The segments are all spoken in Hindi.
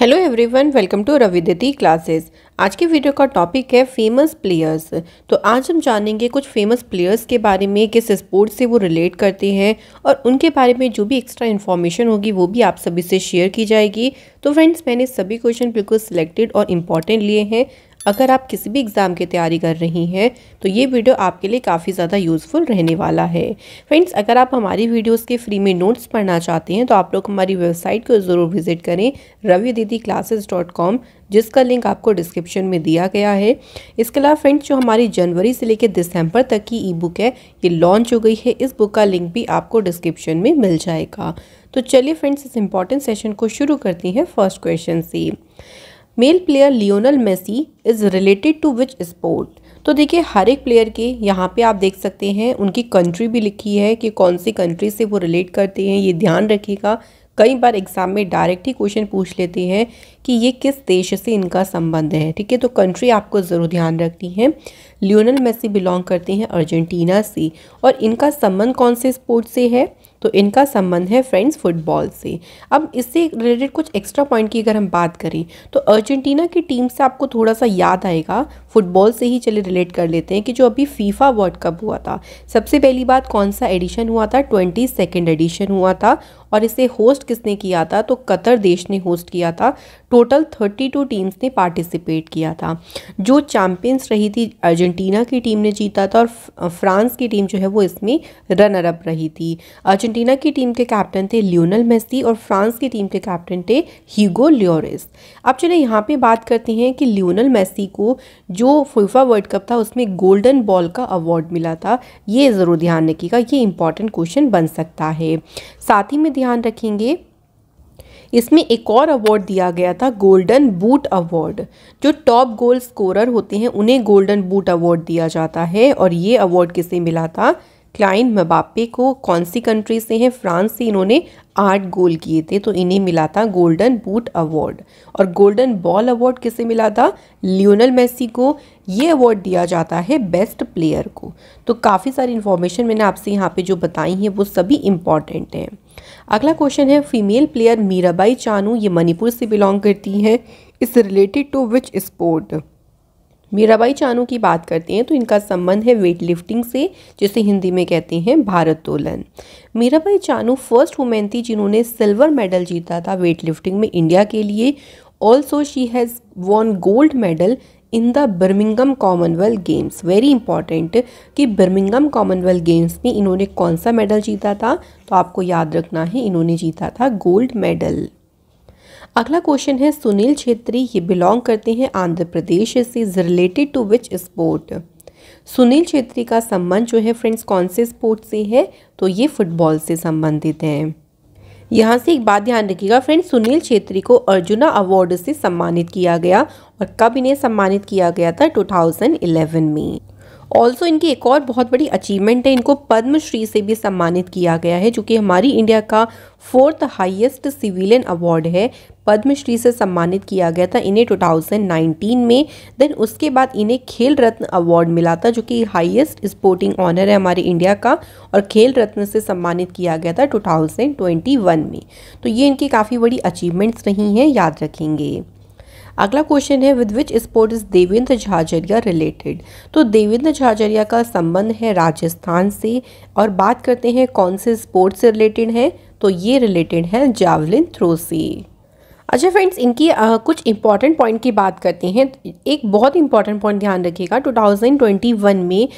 hello everyone welcome to Ravididi classes आज के वीडियो का टॉपिक है फेमस प्लेयर्स तो आज हम जानेंगे कुछ फेमस प्लेयर्स के बारे में किस स्पोर्ट से वो रिलेट करते हैं और उनके बारे में जो भी एक्स्ट्रा इन्फॉर्मेशन होगी वो भी आप सभी से शेयर की जाएगी तो फ्रेंड्स मैंने सभी क्वेश्चन बिल्कुल सिलेक्टेड और इम्पॉर्टेंट लिए हैं अगर आप किसी भी एग्ज़ाम की तैयारी कर रही हैं तो ये वीडियो आपके लिए काफ़ी ज़्यादा यूज़फुल रहने वाला है फ्रेंड्स अगर आप हमारी वीडियोस के फ्री में नोट्स पढ़ना चाहते हैं तो आप लोग हमारी वेबसाइट को ज़रूर विजिट करें Ravi Didi classes dot com जिसका लिंक आपको डिस्क्रिप्शन में दिया गया है इसके अलावा फ्रेंड्स जो हमारी जनवरी से लेकर दिसंबर तक की ई बुक है ये लॉन्च हो गई है इस बुक का लिंक भी आपको डिस्क्रिप्शन में मिल जाएगा तो चलिए फ्रेंड्स इस इंपॉर्टेंट सेशन को शुरू करती हैं फर्स्ट क्वेश्चन से male player Lionel Messi is related to which sport तो देखिए हर एक प्लेयर के यहाँ पे आप देख सकते हैं उनकी कंट्री भी लिखी है कि कौन सी कंट्री से वो रिलेट करते हैं ये ध्यान रखिएगा कई बार एग्ज़ाम में डायरेक्ट ही क्वेश्चन पूछ लेते हैं कि ये किस देश से इनका संबंध है ठीक है तो कंट्री आपको ज़रूर ध्यान रखनी है लियोनल मेसी बिलोंग करते हैं अर्जेंटीना से और इनका संबंध कौन से स्पोर्ट से है तो इनका संबंध है फ्रेंड्स फुटबॉल से अब इससे रिलेटेड कुछ एक्स्ट्रा पॉइंट की अगर हम बात करें तो अर्जेंटीना की टीम से आपको थोड़ा सा याद आएगा फुटबॉल से ही चले रिलेट कर लेते हैं कि जो अभी फीफा वर्ल्ड कप हुआ था सबसे पहली बात कौन सा एडिशन हुआ था ट्वेंटी सेकेंड एडिशन हुआ था और इसे होस्ट किसने किया था तो कतर देश ने होस्ट किया था टोटल 32 टीम्स ने पार्टिसिपेट किया था जो चैम्पियंस रही थी अर्जेंटीना की टीम ने जीता था और फ्रांस की टीम जो है वो इसमें रनर अप रही थी अर्जेंटीना की टीम के कैप्टन थे लियोनल मेसी और फ्रांस की टीम के कैप्टन थे हीगो लियोरिस अब चलिए यहाँ पे बात करते हैं कि लियोनल मेसी को जो फीफा वर्ल्ड कप था उसमें गोल्डन बॉल का अवार्ड मिला था ये ज़रूर ध्यान रखिएगा ये इंपॉर्टेंट क्वेश्चन बन सकता है साथ ही में ध्यान रखेंगे इसमें एक और अवार्ड दिया गया था गोल्डन बूट अवार्ड जो टॉप गोल स्कोरर होते हैं उन्हें गोल्डन बूट अवार्ड दिया जाता है और ये अवार्ड किसे मिला था क्लाइन मबापे को कौन सी कंट्री से हैं फ्रांस से इन्होंने आठ गोल किए थे तो इन्हें मिला था गोल्डन बूट अवार्ड और गोल्डन बॉल अवार्ड किसे मिला था लियोनल मेसी को ये अवार्ड दिया जाता है बेस्ट प्लेयर को तो काफ़ी सारी इन्फॉर्मेशन मैंने आपसे यहाँ पे जो बताई है वो सभी इम्पॉर्टेंट हैं अगला क्वेश्चन है फीमेल प्लेयर मीराबाई चानू ये मणिपुर से बिलोंग करती हैं is related to which sport Mirabai Chanu की बात करते हैं तो इनका संबंध है वेट लिफ्टिंग से जिसे हिंदी में कहते हैं तोलन मीराबाई चानू फर्स्ट वुमेन थी जिन्होंने सिल्वर मेडल जीता था वेट लिफ्टिंग में इंडिया के लिए also she has won gold medal in the Birmingham Commonwealth Games very important कि बर्मिंगम कॉमनवेल्थ गेम्स में इन्होंने कौन सा मेडल जीता था तो आपको याद रखना है इन्होंने जीता था गोल्ड मेडल अगला क्वेश्चन है सुनील छेत्री ये बिलोंग करते हैं आंध्र प्रदेश से is related to which sport Sunil Chhetri का संबंध जो है फ्रेंड्स कौन से स्पोर्ट से है तो ये फुटबॉल से संबंधित है यहाँ से एक बात ध्यान रखिएगा फ्रेंड्स सुनील छेत्री को अर्जुना अवार्ड से सम्मानित किया गया और कब इन्हें सम्मानित किया गया था 2011 में ऑल्सो इनकी एक और बहुत बड़ी अचीवमेंट है इनको पद्मश्री से भी सम्मानित किया गया है जो कि हमारी इंडिया का फोर्थ हाईएस्ट सिविलियन अवार्ड है पद्मश्री से सम्मानित किया गया था इन्हें 2019 में देन उसके बाद इन्हें खेल रत्न अवार्ड मिला था जो कि हाईएस्ट स्पोर्टिंग ऑनर है हमारे इंडिया का और खेल रत्न से सम्मानित किया गया था 2021 में तो ये इनकी काफ़ी बड़ी अचीवमेंट्स रही हैं याद रखेंगे अगला क्वेश्चन है with which sport is Devendra Jhajharia related तो देवेंद्र झाझरिया का संबंध है राजस्थान से और बात करते हैं कौन से स्पोर्ट से रिलेटेड है तो ये रिलेटेड है जावलिन थ्रो से अच्छा फ्रेंड्स इनकी आ, कुछ इंपॉर्टेंट पॉइंट की बात करते हैं एक बहुत इंपॉर्टेंट पॉइंट ध्यान रखिएगा 2021 में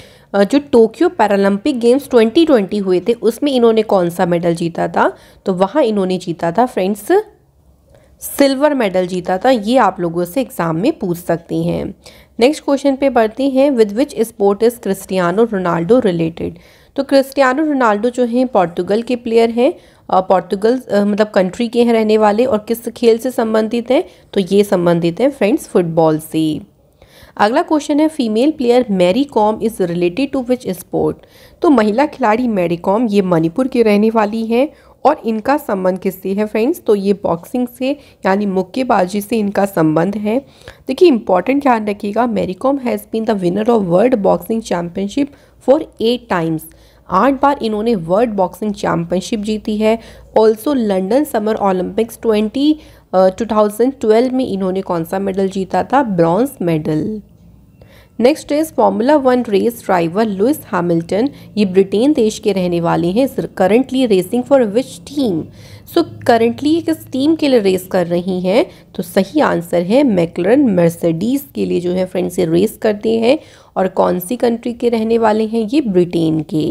जो टोक्यो पैरालंपिक गेम्स 2020 हुए थे उसमें इन्होंने कौन सा मेडल जीता था तो वहाँ इन्होंने जीता था फ्रेंड्स सिल्वर मेडल जीता था ये आप लोगों से एग्ज़ाम में पूछ सकती हैं नेक्स्ट क्वेश्चन पे बढ़ती हैं with which sport is Cristiano Ronaldo related तो क्रिस्टियानो रोनाल्डो जो हैं पोर्तुगल के प्लेयर हैं पोर्तुगल मतलब कंट्री के हैं रहने वाले और किस खेल से संबंधित हैं तो ये संबंधित हैं फ्रेंड्स फुटबॉल से अगला क्वेश्चन है female player Mary Kom is related to which sport तो महिला खिलाड़ी मैरी कॉम ये मणिपुर की रहने वाली हैं और इनका संबंध किससे है फ्रेंड्स तो ये बॉक्सिंग से यानी मुक्केबाजी से इनका संबंध है देखिए इंपॉर्टेंट ध्यान रखिएगा Kom has been the winner of World Boxing Championship for eight times आठ बार इन्होंने वर्ल्ड बॉक्सिंग चैम्पियनशिप जीती है also London Summer Olympics twenty two thousand twelve में इन्होंने कौन सा मेडल जीता था bronze medal next race Formula one race driver Lewis Hamilton ये ब्रिटेन देश के रहने वाले हैं currently racing for which team so currently किस टीम के लिए रेस कर रही हैं तो सही आंसर है मैकलरन मर्सिडीज के लिए जो है फ्रेंड्स ये रेस करते हैं और कौन सी कंट्री के रहने वाले हैं ये ब्रिटेन के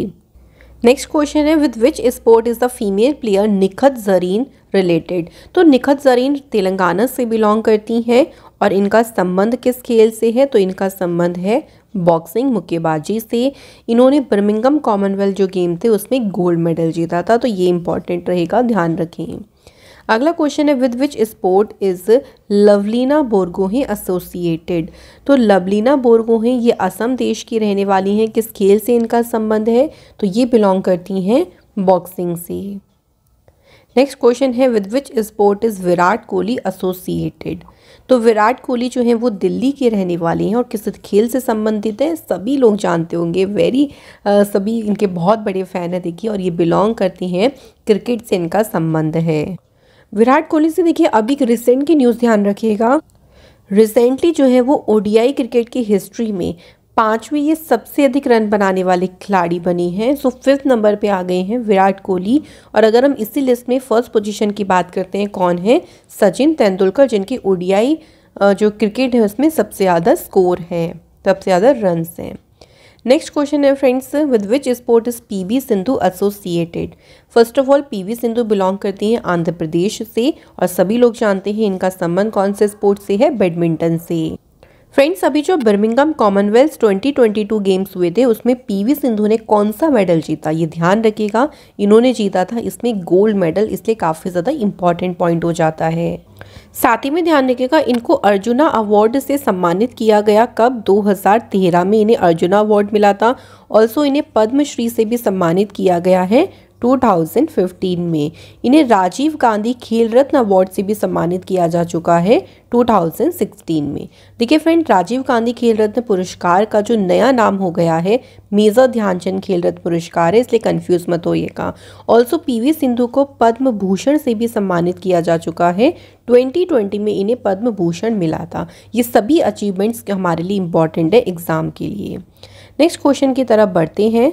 नेक्स्ट क्वेश्चन है with which sport is the female player Nikhat Zareen related तो निखत जरीन तेलंगाना से बिलोंग करती हैं और इनका संबंध किस खेल से है तो इनका संबंध है बॉक्सिंग मुक्केबाजी से इन्होंने बर्मिंगम कॉमनवेल्थ जो गेम थे उसमें गोल्ड मेडल जीता था तो ये इंपॉर्टेंट रहेगा ध्यान रखें अगला क्वेश्चन है with which sport is Lovlina Borgohain associated तो लवलीना बोरगोहे ये असम देश की रहने वाली हैं किस खेल से इनका संबंध है तो ये बिलोंग करती हैं बॉक्सिंग से नेक्स्ट क्वेश्चन है with which sport is Virat Kohli associated तो विराट कोहली जो हैं वो दिल्ली के रहने वाले हैं और किस खेल से संबंधित हैं सभी लोग जानते होंगे वेरी सभी इनके बहुत बड़े फ़ैन हैं देखिए और ये बिलोंग करती हैं क्रिकेट से इनका संबंध है विराट कोहली से देखिए अभी रिसेंट की न्यूज़ ध्यान रखिएगा रिसेंटली जो है वो ओडीआई क्रिकेट की हिस्ट्री में पांचवी ये सबसे अधिक रन बनाने वाले खिलाड़ी बनी हैं सो फिफ्थ नंबर पे आ गए हैं विराट कोहली और अगर हम इसी लिस्ट में फर्स्ट पोजीशन की बात करते हैं कौन है सचिन तेंदुलकर जिनकी ओडीआई जो क्रिकेट है उसमें सबसे ज़्यादा स्कोर है सबसे ज़्यादा रन हैं नेक्स्ट क्वेश्चन है friends with which sport is P V Sindhu associated first of all P V Sindhu belong करती हैं आंध्र प्रदेश से और सभी लोग जानते हैं इनका संबंध कौन से स्पोर्ट से है बैडमिंटन से फ्रेंड्स अभी जो बर्मिंगम कॉमनवेल्थ 2022 गेम्स हुए थे उसमें पीवी सिंधु ने कौन सा मेडल जीता ये ध्यान रखिएगा इन्होंने जीता था इसमें गोल्ड मेडल इसलिए काफ़ी ज़्यादा इम्पॉर्टेंट पॉइंट हो जाता है साथ ही में ध्यान रखिएगा इनको अर्जुना अवार्ड से सम्मानित किया गया कब 2013 में इन्हें अर्जुना अवार्ड मिला था ऑल्सो इन्हें पद्मश्री से भी सम्मानित किया गया है 2015 में इन्हें राजीव गांधी खेल रत्न अवार्ड से भी सम्मानित किया जा चुका है 2016 में देखिए फ्रेंड राजीव गांधी खेल रत्न पुरस्कार का जो नया नाम हो गया है मेजर ध्यानचंद खेल रत्न पुरस्कार है इसलिए कंफ्यूज मत होइएगा ऑल्सो पीवी सिंधु को पद्म भूषण से भी सम्मानित किया जा चुका है 2020 में इन्हें पद्म भूषण मिला था ये सभी अचीवमेंट्स हमारे लिए इम्पॉर्टेंट है एग्ज़ाम के लिए नेक्स्ट क्वेश्चन की तरफ बढ़ते हैं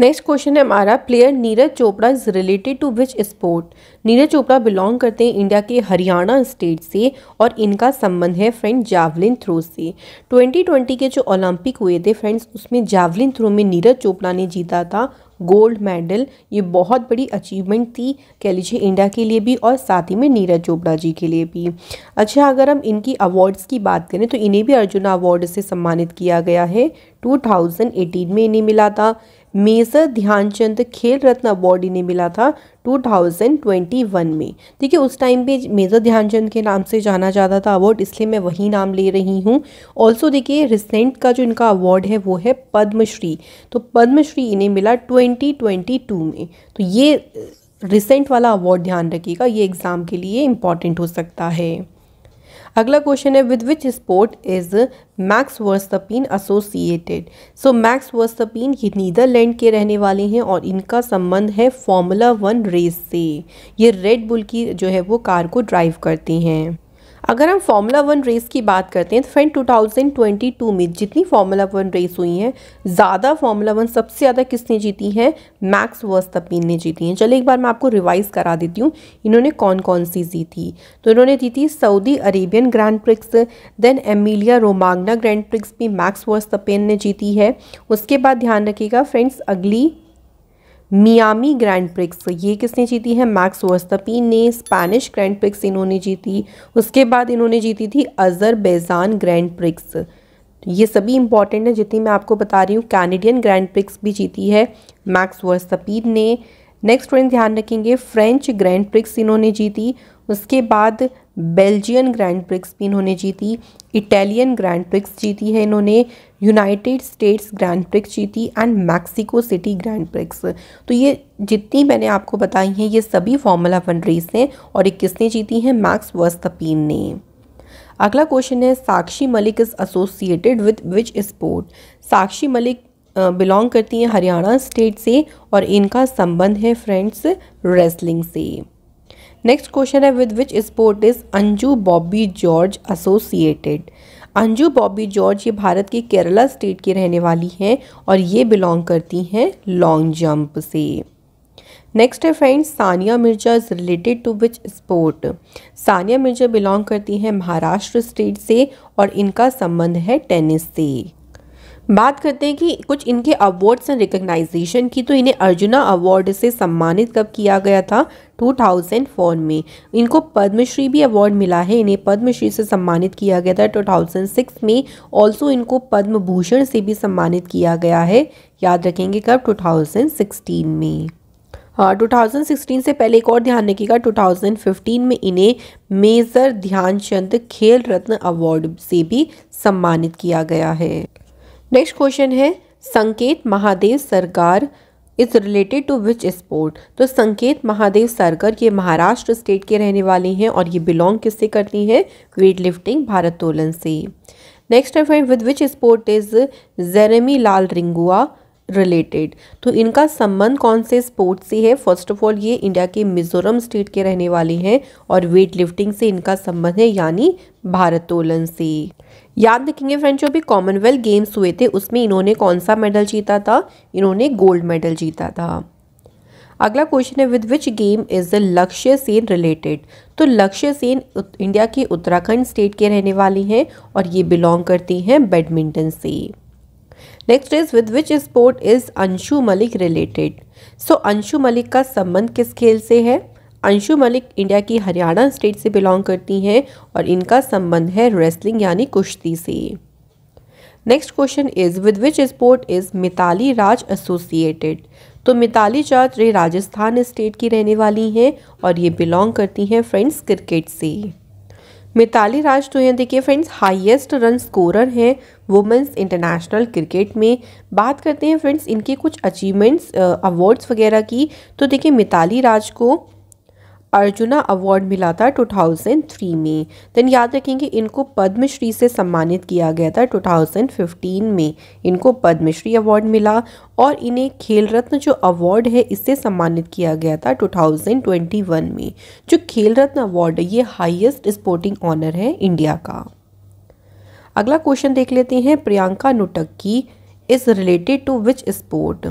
नेक्स्ट क्वेश्चन है हमारा player Neeraj Chopra is related to which sport Neeraj Chopra belong करते हैं इंडिया के हरियाणा स्टेट से और इनका संबंध है फ्रेंड जावलिन थ्रो से 2020 के जो ओलंपिक हुए थे फ्रेंड्स उसमें जावलिन थ्रो में नीरज चोपड़ा ने जीता था गोल्ड मेडल ये बहुत बड़ी अचीवमेंट थी कह लीजिए इंडिया के लिए भी और साथ ही में नीरज चोपड़ा जी के लिए भी अच्छा अगर हम इनकी अवार्ड्स की बात करें तो इन्हें भी अर्जुना अवार्ड से सम्मानित किया गया है 2018 में इन्हें मिला था मेजर ध्यानचंद खेल रत्न अवार्ड इन्हें मिला था 2021 में देखिए उस टाइम पे मेजर ध्यानचंद के नाम से जाना जाता था अवार्ड इसलिए मैं वही नाम ले रही हूँ ऑल्सो देखिए रिसेंट का जो इनका अवार्ड है वो है पद्मश्री तो पद्मश्री इन्हें मिला 2022 में तो ये रिसेंट वाला अवार्ड ध्यान रखिएगा ये एग्ज़ाम के लिए इम्पॉर्टेंट हो सकता है अगला क्वेश्चन है with which sport is Max Verstappen associated so Max Verstappen ये नीदरलैंड के रहने वाले हैं और इनका संबंध है फॉर्मूला वन रेस से ये रेड बुल की जो है वो कार को ड्राइव करती हैं अगर हम फार्मूला वन रेस की बात करते हैं तो फ्रेंड 2022 में जितनी फार्मूला वन रेस हुई हैं ज़्यादा फार्मूला वन सबसे ज़्यादा किसने जीती हैं मैक्स वर्स्तपीन ने जीती हैं चलिए एक बार मैं आपको रिवाइज़ करा देती हूँ इन्होंने कौन कौन सी जीती तो इन्होंने जी थी Saudi Arabian Grand Prix then Emilia Romagna Grand Prix भी मैक्स वर्स्तपीन ने जीती है उसके बाद ध्यान रखिएगा फ्रेंड्स अगली मियामी ग्रैंड प्रिक्स ये किसने जीती है मैक्स वस्तपीन ने स्पैनिश ग्रैंड प्रिक्स इन्होंने जीती उसके बाद इन्होंने जीती थी अजरबैजान ग्रैंड प्रिक्स ये सभी इंपॉर्टेंट हैं जितनी मैं आपको बता रही हूँ कैनेडियन ग्रैंड प्रिक्स भी जीती है मैक्स वस्तपीन ने नेक्स्ट फ्रेंड ध्यान रखेंगे फ्रेंच ग्रैंड प्रिक्स इन्होंने जीती उसके बाद बेल्जियन ग्रैंड प्रिक्स भी इन्होंने जीती इटालियन ग्रैंड प्रिक्स जीती है इन्होंने यूनाइटेड स्टेट्स ग्रैंड प्रिक्स जीती and Mexico City Grand Prix तो ये जितनी मैंने आपको बताई हैं ये सभी फॉर्मूला वन रेस हैं और ये किसने जीती हैं मैक्स वस्तपीन ने अगला क्वेश्चन है Sakshi Malik is associated with which sport Sakshi Malik belong करती हैं हरियाणा स्टेट से और इनका संबंध है फ्रेंड्स रेसलिंग से नेक्स्ट क्वेश्चन है with which sport is Anju Bobby George associated Anju Bobby George ये भारत के केरला स्टेट की रहने वाली हैं और ये बिलोंग करती हैं लॉन्ग जंप से नेक्स्ट है friends Sania Mirza is related to which sport Sania Mirza belong करती हैं महाराष्ट्र स्टेट से और इनका संबंध है टेनिस से बात करते हैं कि कुछ इनके अवार्ड्स एंड रिकग्नाइजेशन की तो इन्हें अर्जुना अवार्ड से सम्मानित कब किया गया था 2004 में इनको पद्मश्री भी अवार्ड मिला है इन्हें पद्मश्री से सम्मानित किया गया था 2006 में ऑल्सो इनको पद्म भूषण से भी सम्मानित किया गया है याद रखेंगे कब 2016 में हाँ टू से पहले एक और ध्यान रखिएगा 2015 में इन्हें मेजर ध्यानचंद खेल रत्न अवार्ड से भी सम्मानित किया गया है नेक्स्ट क्वेश्चन है Sanket Mahadev Sargar is related to which sport तो संकेत महादेव सरकर ये महाराष्ट्र स्टेट के रहने वाले हैं और ये बिलोंग किससे करती हैं वेट लिफ्टिंग भारतोलन से नेक्स्ट है friend with which sport is Jeremy Lalrinnunga related तो इनका संबंध कौन से स्पोर्ट से है फर्स्ट ऑफ ऑल ये इंडिया के मिजोरम स्टेट के रहने वाले हैं और वेट लिफ्टिंग से इनका संबंध है यानी भारतोलन से याद रखेंगे फ्रेंड जो भी कॉमनवेल्थ गेम्स हुए थे उसमें इन्होंने कौन सा मेडल जीता था इन्होंने गोल्ड मेडल जीता था अगला क्वेश्चन है with which game is the Lakshya Sen related तो लक्ष्य सेन इंडिया के उत्तराखंड स्टेट के रहने वाली हैं और ये बिलोंग करती हैं बैडमिंटन से next is with which sport is Anshu Malik related so Anshu Malik का संबंध किस खेल से है अंशु मलिक इंडिया की हरियाणा स्टेट से बिलोंग करती हैं और इनका संबंध है रेसलिंग यानी कुश्ती से next question is with which sport is Mithali Raj associated तो मिताली राज राजस्थान स्टेट की रहने वाली हैं और ये बिलोंग करती हैं फ्रेंड्स क्रिकेट से मिताली राज तो हैं देखिए फ्रेंड्स हाईएस्ट रन स्कोरर हैं वुमेंस इंटरनेशनल क्रिकेट में बात करते हैं फ्रेंड्स इनके कुछ अचीवमेंट्स अवार्ड्स वगैरह की तो देखिए मिताली राज को अर्जुना अवार्ड मिला था 2003 में देन याद रखेंगे इनको पद्मश्री से सम्मानित किया गया था 2015 में इनको पद्मश्री अवार्ड मिला और इन्हें खेल रत्न जो अवार्ड है इससे सम्मानित किया गया था 2021 में जो खेल रत्न अवार्ड है ये हाईएस्ट स्पोर्टिंग ऑनर है इंडिया का अगला क्वेश्चन देख लेते हैं Priyanka Nutakki is related to which sport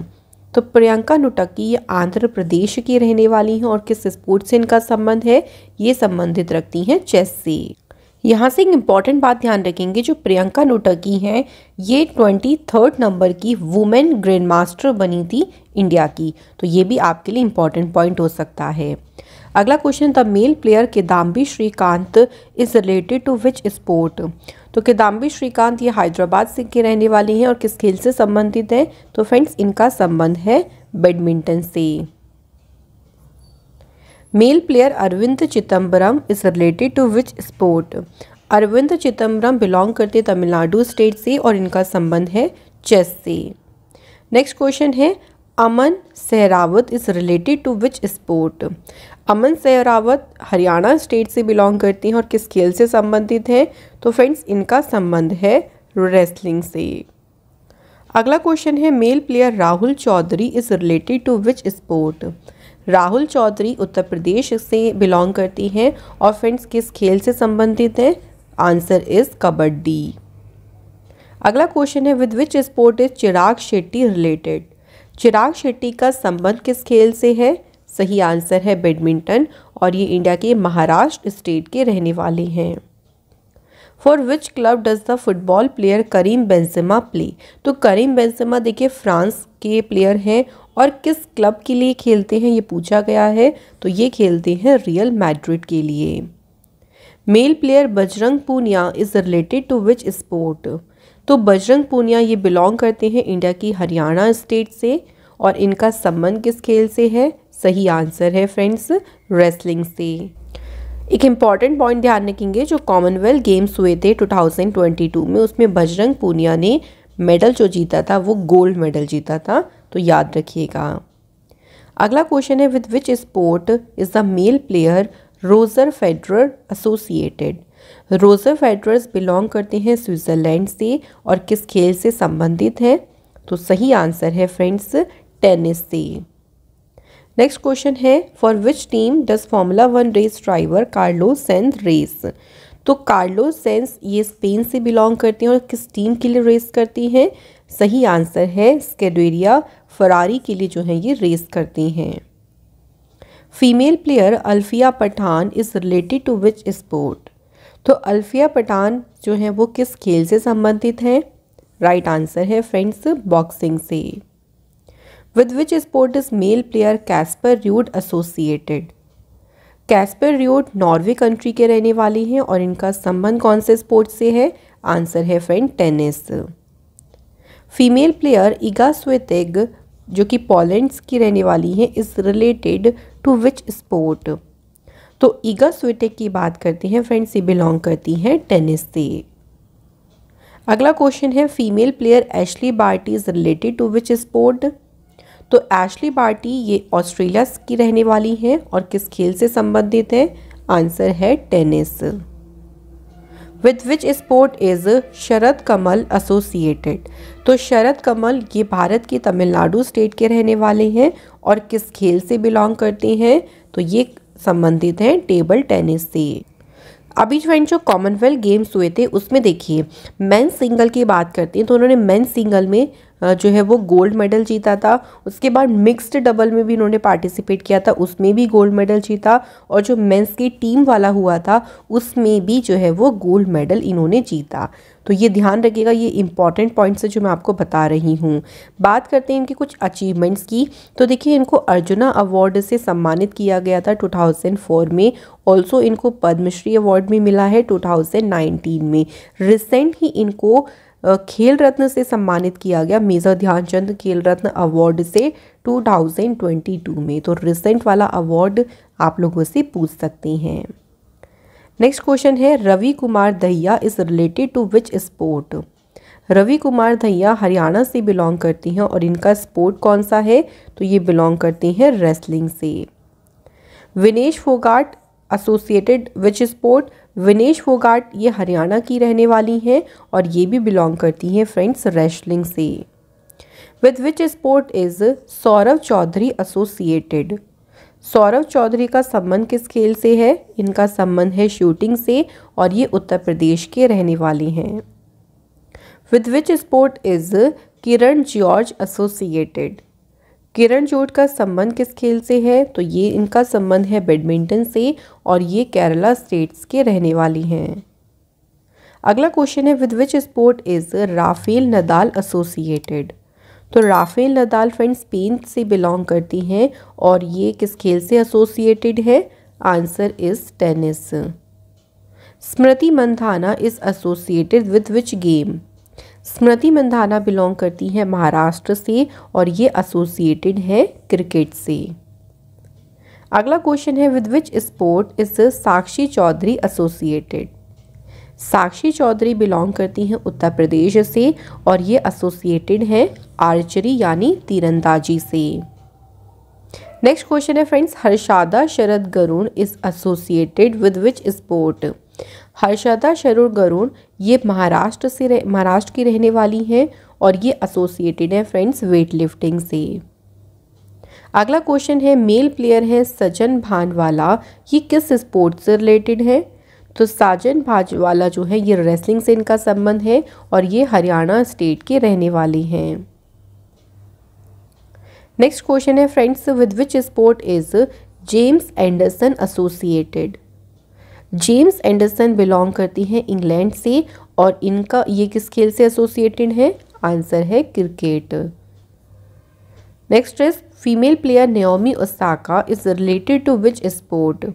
तो प्रियंका नुटक्की ये आंध्र प्रदेश की रहने वाली हैं और किस स्पोर्ट से इनका संबंध है ये संबंधित रखती हैं चेस से यहाँ से एक इम्पॉर्टेंट बात ध्यान रखेंगे जो प्रियंका नुटकी हैं ये ट्वेंटी थर्ड नंबर की वुमेन ग्रैंड मास्टर बनी थी इंडिया की तो ये भी आपके लिए इम्पॉर्टेंट पॉइंट हो सकता है अगला question the male player Kidambi Srikanth is related to which sport तो किदाम्बी श्रीकांत ये हैदराबाद से के रहने वाले हैं और किस खेल से संबंधित है तो फ्रेंड्स इनका संबंध है बैडमिंटन से male player Arvind Chidambaram is related to which sport Arvind Chidambaram belong करते तमिलनाडु स्टेट से और इनका संबंध है चेस से नेक्स्ट क्वेश्चन है Aman Sehrawat is related to which sport Aman Sehrawat Haryana state से बिलोंग करती हैं और किस खेल से संबंधित हैं तो फ्रेंड्स इनका संबंध है रेसलिंग से अगला क्वेश्चन है male player Rahul Chaudhary is related to which sport Rahul Chaudhary Uttar Pradesh से बिलोंग करती हैं और फ्रेंड्स किस खेल से संबंधित हैं आंसर इज़ कबड्डी अगला क्वेश्चन है with which sport is Chirag Shetty related Chirag Shetty का संबंध किस खेल से है सही आंसर है बैडमिंटन और ये इंडिया के महाराष्ट्र स्टेट के रहने वाले हैं for which club does the football player Karim Benzema play तो करीम बेंजिमा देखिए फ्रांस के प्लेयर हैं और किस क्लब के लिए खेलते हैं ये पूछा गया है तो ये खेलते हैं रियल मैड्रिड के लिए male player Bajrang Punia is related to which sport तो बजरंग पूनिया ये बिलोंग करते हैं इंडिया की हरियाणा स्टेट से और इनका संबंध किस खेल से है सही आंसर है फ्रेंड्स रेसलिंग से एक इम्पॉर्टेंट पॉइंट ध्यान रखेंगे जो कॉमनवेल्थ गेम्स हुए थे 2022 में उसमें बजरंग पूनिया ने मेडल जो जीता था वो गोल्ड मेडल जीता था तो याद रखिएगा अगला क्वेश्चन है with which sport is the male player Roger Federer associated Roger Federer's belong करते हैं स्विट्ज़रलैंड से और किस खेल से संबंधित हैं तो सही आंसर है फ्रेंड्स टेनिस से नेक्स्ट क्वेश्चन है for which team does formula one race driver Carlos Sainz race तो कार्लो सेंस ये स्पेन से बिलोंग करती हैं और किस टीम के लिए रेस करती हैं सही आंसर है स्केडेरिया फरारी के लिए जो है ये रेस करती हैं female player Alfiya Pathan is related to which sport तो अल्फिया पठान जो है वो किस खेल से संबंधित हैं राइट आंसर है फ्रेंड्स बॉक्सिंग से with which sport is male player Casper Ruud associated Casper Ruud Norway country के रहने वाले हैं और इनका संबंध कौन से स्पोर्ट से है आंसर है friend tennis female player Iga Swiatek जो कि पोलैंड की रहने वाली हैं is related to which sport तो ईगा स्वेटेक की बात करते हैं फ्रेंड से बिलोंग करती हैं टेनिस से अगला क्वेश्चन है female player Ashleigh Barty is related to which sport तो एशली बार्टी ये ऑस्ट्रेलिया की रहने वाली हैं और किस खेल से संबंधित है आंसर है tennis with which sport is Sharath Kamal associated तो शरद कमल ये भारत के तमिलनाडु स्टेट के रहने वाले हैं और किस खेल से बिलोंग करते हैं तो ये संबंधित हैं टेबल टेनिस से अभी फ्रेंड जो कॉमनवेल्थ गेम्स हुए थे उसमें देखिए मैन सिंगल की बात करते हैं तो उन्होंने मैन सिंगल में जो है वो गोल्ड मेडल जीता था उसके बाद मिक्स्ड डबल में भी उन्होंने पार्टिसिपेट किया था उसमें भी गोल्ड मेडल जीता और जो मेंस की टीम वाला हुआ था उसमें भी जो है वो गोल्ड मेडल इन्होंने जीता तो ये ध्यान रखिएगा ये इंपॉर्टेंट पॉइंट्स है जो मैं आपको बता रही हूँ बात करते हैं इनके कुछ अचीवमेंट्स की तो देखिए इनको अर्जुना अवार्ड से सम्मानित किया गया था 2004 में ऑल्सो इनको पद्मश्री अवार्ड भी मिला है 2019 में रिसेंट ही इनको खेल रत्न से सम्मानित किया गया मेजर ध्यानचंद खेल रत्न अवार्ड से 2022 में तो रिसेंट वाला अवार्ड आप लोगों से पूछ सकते हैं नेक्स्ट क्वेश्चन है Ravi Kumar Dahiya is related to which sport Ravi Kumar Dahiya Haryana से बिलोंग करती हैं और इनका स्पोर्ट कौन सा है तो ये बिलोंग करती हैं रेसलिंग से Vinesh Phogat associated which sport Vinesh Phogat ये हरियाणा की रहने वाली हैं और ये भी बिलोंग करती हैं फ्रेंड्स रेसलिंग से with which sport is Saurabh Chaudhary associated Saurav Chaudhary का संबंध किस खेल से है इनका संबंध है शूटिंग से और ये उत्तर प्रदेश के रहने वाले हैं with which sport is Kiran George associated Kiran जोट का संबंध किस खेल से है तो ये इनका संबंध है बैडमिंटन से और ये केरला स्टेट्स के रहने वाली हैं अगला क्वेश्चन है with which sport is Rafael Nadal associated तो राफेल नदाल फ्रेंड स्पेन से बिलोंग करती हैं और ये किस खेल से एसोसिएटेड है answer is tennis Smriti Mandhana is associated with which game Smriti Mandhana belong करती हैं महाराष्ट्र से और ये एसोसिएटेड है क्रिकेट से अगला क्वेश्चन है with which sport is Sakshi Chaudhary associated Sakshi Chaudhary belong करती हैं उत्तर प्रदेश से और ये एसोसिएटेड है आर्चरी यानी तीरंदाजी से नेक्स्ट क्वेश्चन है friends Harshada Sharad Garud is associated with which sport Harshada Sharad Garud ये महाराष्ट्र से महाराष्ट्र की रहने वाली हैं और ये एसोसिएटेड हैं फ्रेंड्स वेट लिफ्टिंग से अगला क्वेश्चन है मेल प्लेयर है सजन भानवाला ये किस स्पोर्ट से रिलेटेड है तो साजन भाजवाला जो है ये रेसलिंग से इनका संबंध है और ये हरियाणा स्टेट के रहने वाले हैं नेक्स्ट क्वेश्चन है friends with which sport is James Anderson associated James Anderson belong करती हैं इंग्लैंड से और इनका ये किस खेल से एसोसिएटेड है आंसर है cricket next is female player Naomi Osaka is related to which sport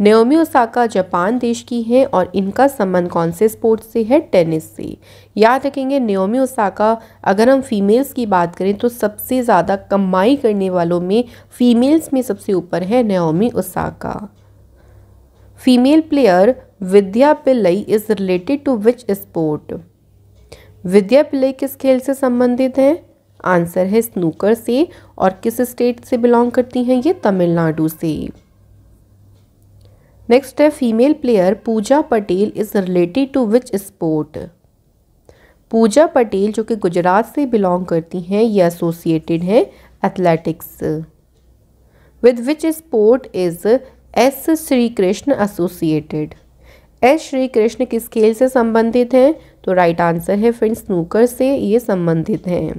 Naomi Osaka Japan देश की हैं और इनका संबंध कौन से स्पोर्ट्स से है टेनिस से याद रखेंगे नयोमी ओसाका अगर हम फीमेल्स की बात करें तो सबसे ज़्यादा कमाई करने वालों में फीमेल्स में सबसे ऊपर है Naomi Osaka female player Vidya Pillai is related to which sport Vidya Pillai किस खेल से संबंधित हैं आंसर है स्नूकर से और किस स्टेट से बिलोंग करती हैं ये तमिलनाडु से नेक्स्ट है female player Pooja Patel is related to which sport Pooja Patel जो कि गुजरात से बिलोंग करती हैं ये एसोसिएटेड हैं athletics with which sport is S Shri Krishna associated S Shri Krishna किस खेल से संबंधित हैं तो राइट आंसर है फ्रेंड स्नूकर से ये संबंधित हैं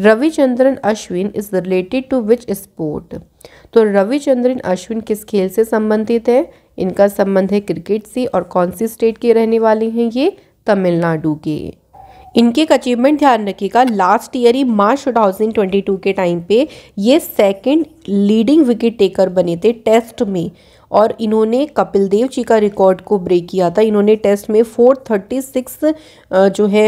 Ravichandran Ashwin is related to which sport तो रविचंद्रन अश्विन किस खेल से संबंधित है इनका संबंध है क्रिकेट से और कौन सी स्टेट के रहने वाले हैं ये तमिलनाडु के इनके एक अचीवमेंट ध्यान रखिएगा लास्ट ईयर ही मार्च 2022 के टाइम पे ये सेकंड लीडिंग विकेट टेकर बने थे टेस्ट में और इन्होंने कपिल देव जी का रिकॉर्ड को ब्रेक किया था इन्होंने टेस्ट में 436 जो है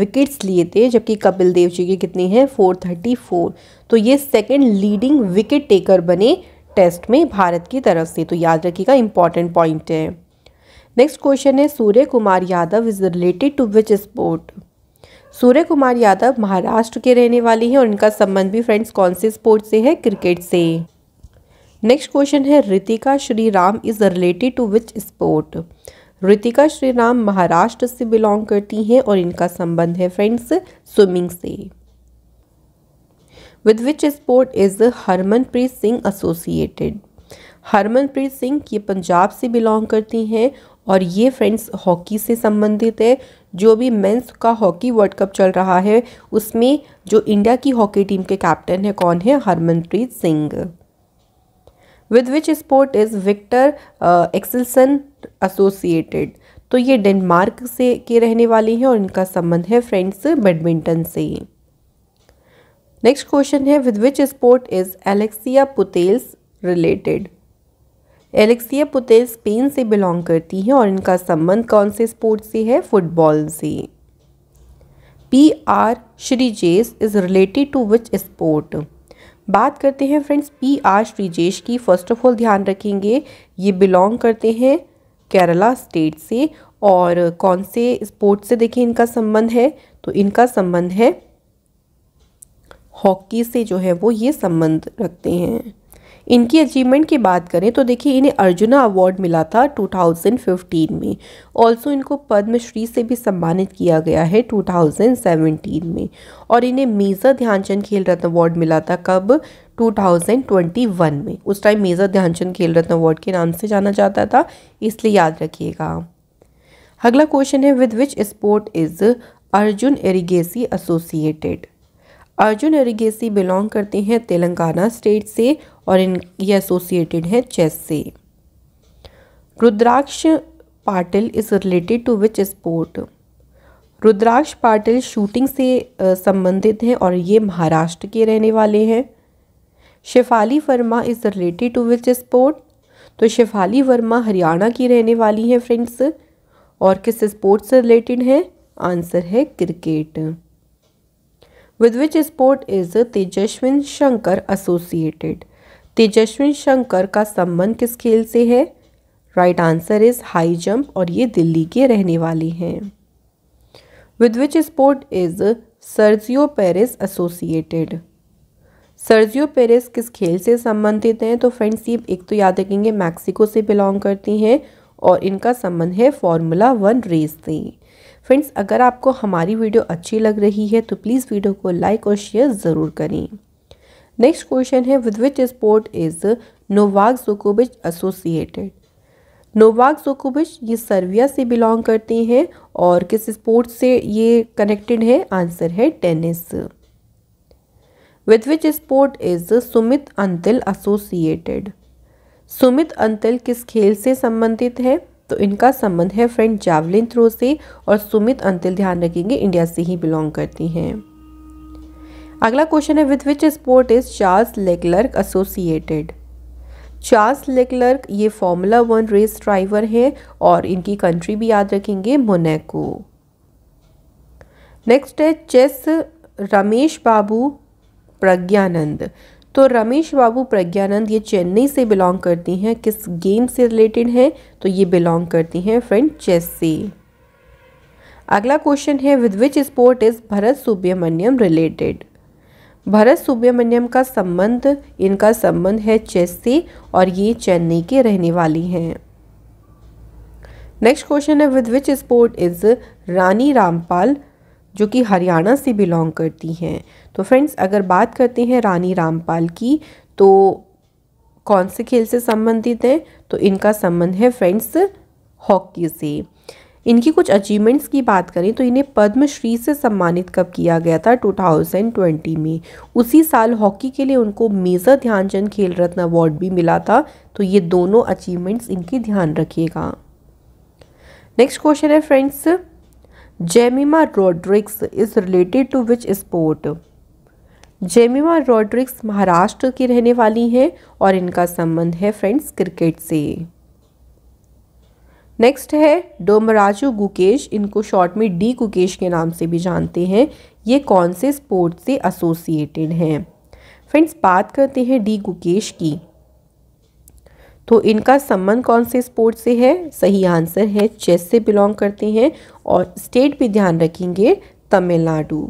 विकेट्स लिए थे जबकि कपिल देव जी के कितने हैं 434 तो ये सेकंड लीडिंग विकेट टेकर बने टेस्ट में भारत की तरफ से तो याद रखिएगा इंपॉर्टेंट पॉइंट है नेक्स्ट क्वेश्चन है Surya Kumar Yadav is related to which sport Surya Kumar Yadav Maharashtra के रहने वाले हैं और इनका संबंध भी फ्रेंड्स कौन से स्पोर्ट से है क्रिकेट से नेक्स्ट क्वेश्चन है Ritika Shri Ram is related to which sport Ritika Shri Ram Maharashtra से बिलोंग करती हैं और इनका संबंध है फ्रेंड्स स्विमिंग से with which sport is Harmanpreet Singh associated Harmanpreet Singh ये पंजाब से बिलोंग करती हैं और ये फ्रेंड्स हॉकी से संबंधित है जो भी मेंस का हॉकी वर्ल्ड कप चल रहा है उसमें जो इंडिया की हॉकी टीम के कैप्टन है कौन है Harmanpreet Singh with which sport is Viktor Axelsen associated तो ये डेनमार्क से के रहने वाले हैं और इनका संबंध है फ्रेंड्स बैडमिंटन से नेक्स्ट क्वेश्चन है with which sport is Alexia Putellas related Alexia Putellas Spain से बिलोंग करती हैं और इनका संबंध कौन से स्पोर्ट से है फुटबॉल से P R Sreejesh is related to which sport बात करते हैं फ्रेंड्स पी आर श्रीजेश की फर्स्ट ऑफ ऑल ध्यान रखेंगे ये बिलोंग करते हैं केरला स्टेट से और कौन से स्पोर्ट से देखिए इनका संबंध है तो इनका संबंध है हॉकी से जो है वो ये संबंध रखते हैं इनकी अचीवमेंट की बात करें तो देखिए इन्हें अर्जुना अवार्ड मिला था 2015 में ऑल्सो इनको पद्मश्री से भी सम्मानित किया गया है 2017 में और इन्हें मेजर ध्यानचंद खेल रत्न अवार्ड मिला था कब 2021 में उस टाइम मेजर ध्यानचंद खेल रत्न अवार्ड के नाम से जाना जाता था इसलिए याद रखिएगा अगला क्वेश्चन है with which sport is Arjun Erigaisi associated Arjun Erigaisi belong करते हैं तेलंगाना स्टेट से और इन ये एसोसिएटेड हैं चेस से Rudraksh Patil is related to which sport Rudraksh Patil shooting से संबंधित हैं और ये महाराष्ट्र के रहने वाले हैं Shafali Verma is related to which sport तो शेफाली वर्मा हरियाणा की रहने वाली हैं फ्रेंड्स और किस स्पोर्ट से रिलेटेड हैं आंसर है cricket with which sport is Tejaswin Shankar associated Tejaswin Shankar का संबंध किस खेल से है right answer is high jump और ये दिल्ली के रहने वाले हैं with which sport is Sergio Perez associated Sergio Perez किस खेल से संबंधित हैं तो फ्रेंड्स ये एक तो याद रखेंगे मैक्सिको से बिलोंग करती हैं और इनका संबंध है फॉर्मूला वन रेस से फ्रेंड्स अगर आपको हमारी वीडियो अच्छी लग रही है तो प्लीज़ वीडियो को लाइक और शेयर ज़रूर करें नेक्स्ट क्वेश्चन है with which sport is Novak जोकोबिच associated Novak जोकोबिच ये सर्विया से बिलोंग करते हैं और किस स्पोर्ट से ये कनेक्टेड है आंसर है tennis with which sport is Sumit Antil associated Sumit Antil किस खेल से संबंधित है तो इनका संबंध है फ्रेंड जावलिन थ्रो से और सुमित अंतिल ध्यान रखेंगे इंडिया से ही बिलोंग करती हैं अगला क्वेश्चन है with which sport is Charles Leclerc associated Charles Leclerc ये फॉर्मूला वन रेस ड्राइवर हैं और इनकी कंट्री भी याद रखेंगे मोनेको नेक्स्ट है चेस रमेश बाबू प्रज्ञानंद तो रमेश बाबू प्रज्ञानंद ये चेन्नई से बिलोंग करती हैं किस गेम से रिलेटेड हैं तो ये बिलोंग करती हैं फ्रेंड चेस से अगला क्वेश्चन है with which sport is Bharath Subramaniyam related Bharath Subramaniyam का संबंध इनका संबंध है चेस से और ये चेन्नई के रहने वाली हैं नेक्स्ट क्वेश्चन है with which sport is Rani Rampal जो कि हरियाणा से बिलोंग करती हैं तो फ्रेंड्स अगर बात करते हैं रानी रामपाल की तो कौन से खेल से संबंधित हैं तो इनका संबंध है फ्रेंड्स हॉकी से इनकी कुछ अचीवमेंट्स की बात करें तो इन्हें पद्मश्री से सम्मानित कब किया गया था 2020 में उसी साल हॉकी के लिए उनको मेजर ध्यानचंद खेल रत्न अवार्ड भी मिला था तो ये दोनों अचीवमेंट्स इनकी ध्यान रखिएगा नेक्स्ट क्वेश्चन है friends Jemimah Rodrigues is related to which sport Jemimah Rodrigues Maharashtra की रहने वाली हैं और इनका संबंध है फ्रेंड्स क्रिकेट से नेक्स्ट है डोमराजू गुकेश इनको शॉर्ट में डी गुकेश के नाम से भी जानते हैं ये कौन से स्पोर्ट से एसोसिएटेड हैं फ्रेंड्स बात करते हैं डी गुकेश की तो इनका संबंध कौन से स्पोर्ट से है सही आंसर है चेस से बिलोंग करते हैं और स्टेट भी ध्यान रखेंगे तमिलनाडु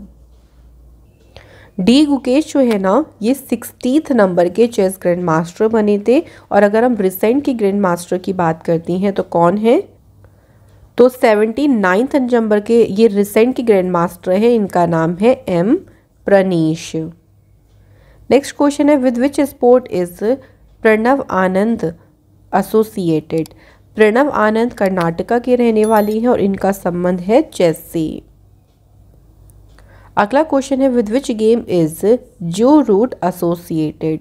डी गुकेश जो है ना ये सिक्सटीथ नंबर के चेस ग्रैंड मास्टर बने थे और अगर हम रिसेंट की ग्रैंड मास्टर की बात करती हैं तो कौन है तो सेवेंटी नाइन्थ नंबर के ये रिसेंट के ग्रैंड मास्टर हैं इनका नाम है एम प्रनीश नेक्स्ट क्वेश्चन है with which sport is Pranav Anand associated Pranav Anand Karnataka के रहने वाले हैं और इनका संबंध है चेस से अगला क्वेश्चन है with which game is Joe Root associated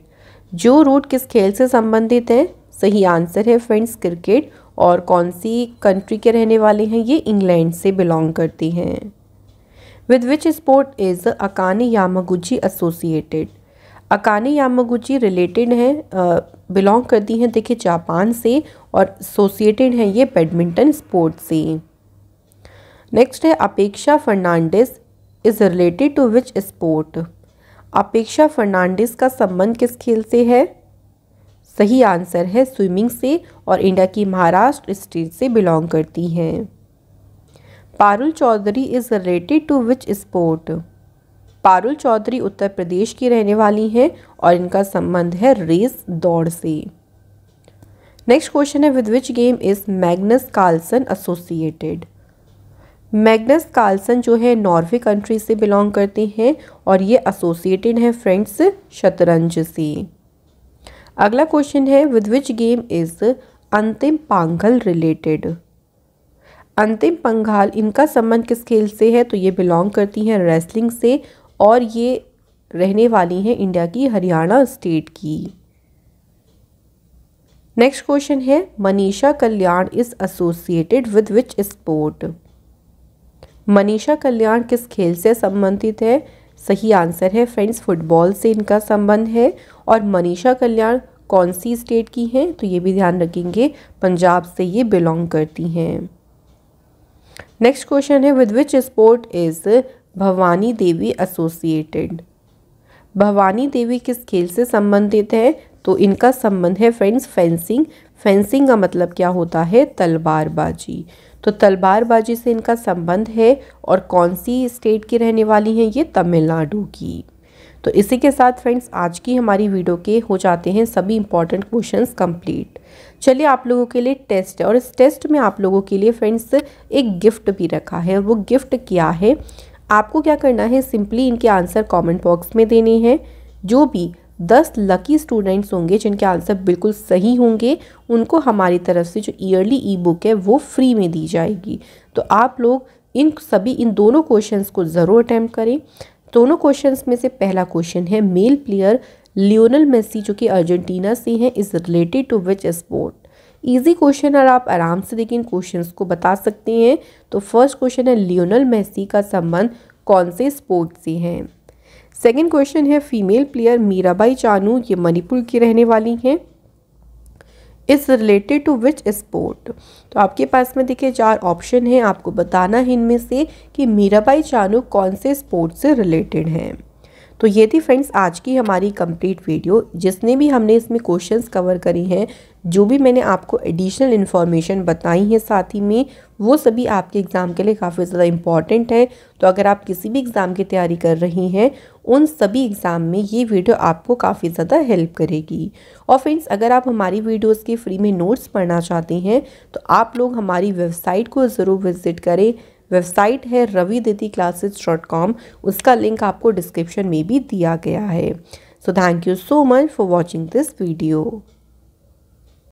Joe Root किस खेल से संबंधित है सही आंसर है फ्रेंड्स क्रिकेट और कौन सी कंट्री के रहने वाले हैं ये इंग्लैंड से बिलोंग करती हैं with which sport is Akane Yamaguchi associated Akane Yamaguchi related हैं बिलोंग करती हैं देखिए जापान से और एसोसिएटेड हैं ये बैडमिंटन स्पोर्ट से नेक्स्ट है Apeksha Fernandes is related to which sport Apeksha Fernandes का संबंध किस खेल से है सही आंसर है स्विमिंग से और इंडिया की महाराष्ट्र स्टेट से बिलोंग करती हैं Parul Chaudhary is related to which sport Parul Chaudhary Uttar Pradesh की रहने वाली हैं और इनका संबंध है रेस दौड़ से नेक्स्ट क्वेश्चन है with which game is Magnus Carlsen associated Magnus Carlsen जो है नॉर्वे कंट्री से बिलोंग करते हैं और ये एसोसिएटेड हैं फ्रेंड्स शतरंज से अगला क्वेश्चन है विद विच गेम इज अंतिम पांघल रिलेटेड अंतिम पंघाल इनका संबंध किस खेल से है तो ये बिलोंग करती हैं रेसलिंग से और ये रहने वाली हैं इंडिया की हरियाणा स्टेट की नेक्स्ट क्वेश्चन है Manisha Kalyan is associated with which sport Manisha Kalyan किस खेल से संबंधित है सही आंसर है फ्रेंड्स फुटबॉल से इनका संबंध है और मनीषा कल्याण कौन सी स्टेट की हैं तो ये भी ध्यान रखेंगे पंजाब से ये बिलोंग करती हैं नेक्स्ट क्वेश्चन है with which sport is Bhavani Devi associated Bhavani Devi किस खेल से संबंधित है तो इनका संबंध है फ्रेंड्स फेंसिंग फेंसिंग का मतलब क्या होता है तलवारबाजी तो तलवारबाजी से इनका संबंध है और कौन सी स्टेट की रहने वाली हैं ये तमिलनाडु की तो इसी के साथ फ्रेंड्स आज की हमारी वीडियो के हो जाते हैं सभी इंपॉर्टेंट क्वेश्चंस कंप्लीट चलिए आप लोगों के लिए टेस्ट है और इस टेस्ट में आप लोगों के लिए फ्रेंड्स एक गिफ्ट भी रखा है वो गिफ्ट क्या है आपको क्या करना है सिंपली इनके आंसर कमेंट बॉक्स में देने हैं जो भी दस लकी स्टूडेंट्स होंगे जिनके आंसर बिल्कुल सही होंगे उनको हमारी तरफ से जो ईयरली ई बुक है वो फ्री में दी जाएगी तो आप लोग इन सभी इन दोनों क्वेश्चंस को ज़रूर अटैम्प्ट करें दोनों क्वेश्चंस में से पहला क्वेश्चन है मेल प्लेयर लियोनल मेसी जो कि अर्जेंटीना से हैं is related to which sport easy question और आप आराम से देखिए इन क्वेश्चन को बता सकते हैं तो फर्स्ट क्वेश्चन है लियोनल मेसी का संबंध कौन से स्पोर्ट से है सेकेंड क्वेश्चन है फीमेल प्लेयर मीराबाई चानू ये मणिपुर की रहने वाली हैं is related to which sport तो आपके पास में देखिए चार ऑप्शन हैं आपको बताना है इनमें से कि मीराबाई चानू कौन से स्पोर्ट से रिलेटेड हैं तो ये थी फ्रेंड्स आज की हमारी कंप्लीट वीडियो जिसने भी हमने इसमें क्वेश्चंस कवर करे हैं जो भी मैंने आपको एडिशनल इन्फॉर्मेशन बताई है साथ ही में वो सभी आपके एग्ज़ाम के लिए काफ़ी ज़्यादा इंपॉर्टेंट है तो अगर आप किसी भी एग्ज़ाम की तैयारी कर रही हैं उन सभी एग्ज़ाम में ये वीडियो आपको काफ़ी ज़्यादा हेल्प करेगी और फ्रेंड्स अगर आप हमारी वीडियोज़ के फ्री में नोट्स पढ़ना चाहते हैं तो आप लोग हमारी वेबसाइट को ज़रूर विज़िट करें वेबसाइट है Ravi Didi classes dot com उसका लिंक आपको डिस्क्रिप्शन में भी दिया गया है so thank you so much for watching this video